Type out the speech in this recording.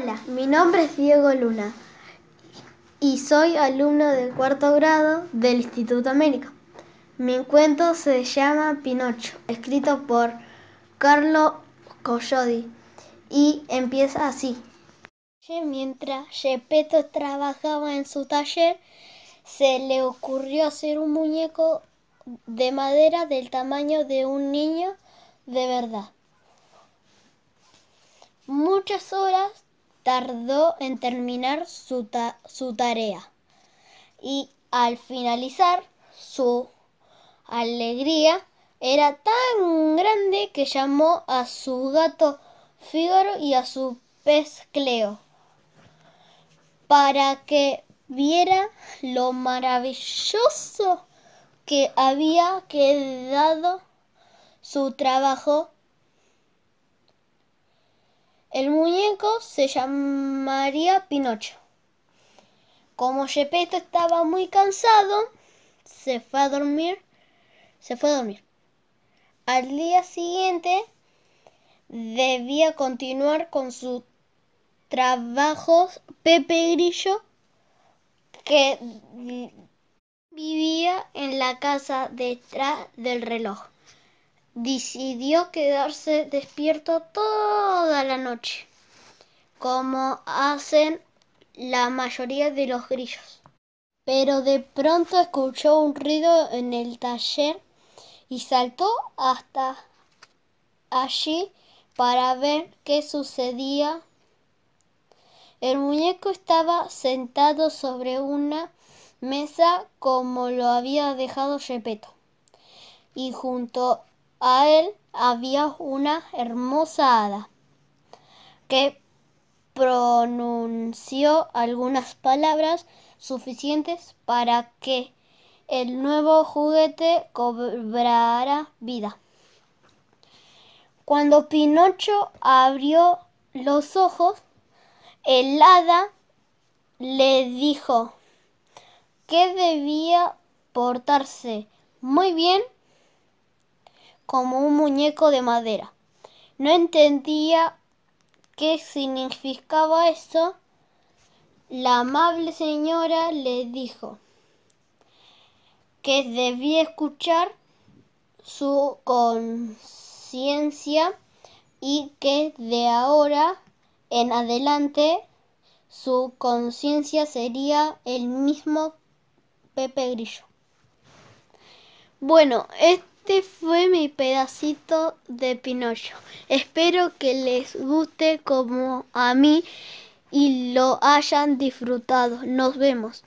Hola, mi nombre es Diego Luna y soy alumno del cuarto grado del Instituto América. Mi cuento se llama Pinocho, escrito por Carlo Collodi y empieza así. Mientras Gepetto trabajaba en su taller, se le ocurrió hacer un muñeco de madera del tamaño de un niño de verdad. Muchas horas tardó en terminar su, tarea y al finalizar su alegría era tan grande que llamó a su gato Fígaro y a su pez Cleo para que viera lo maravilloso que había quedado su trabajo el muñeco se llamaría Pinocho. Como Gepetto estaba muy cansado, se fue a dormir. Se fue a dormir. Al día siguiente debía continuar con su trabajo Pepe Grillo, que vivía en la casa detrás del reloj decidió quedarse despierto toda la noche, como hacen la mayoría de los grillos. Pero de pronto escuchó un ruido en el taller y saltó hasta allí para ver qué sucedía. El muñeco estaba sentado sobre una mesa como lo había dejado Repeto, y junto a él había una hermosa hada que pronunció algunas palabras suficientes para que el nuevo juguete cobrara vida. Cuando Pinocho abrió los ojos, el hada le dijo que debía portarse muy bien como un muñeco de madera. No entendía qué significaba eso. La amable señora le dijo que debía escuchar su conciencia y que de ahora en adelante su conciencia sería el mismo Pepe Grillo. Bueno, esto este fue mi pedacito de Pinocho. Espero que les guste como a mí y lo hayan disfrutado. Nos vemos.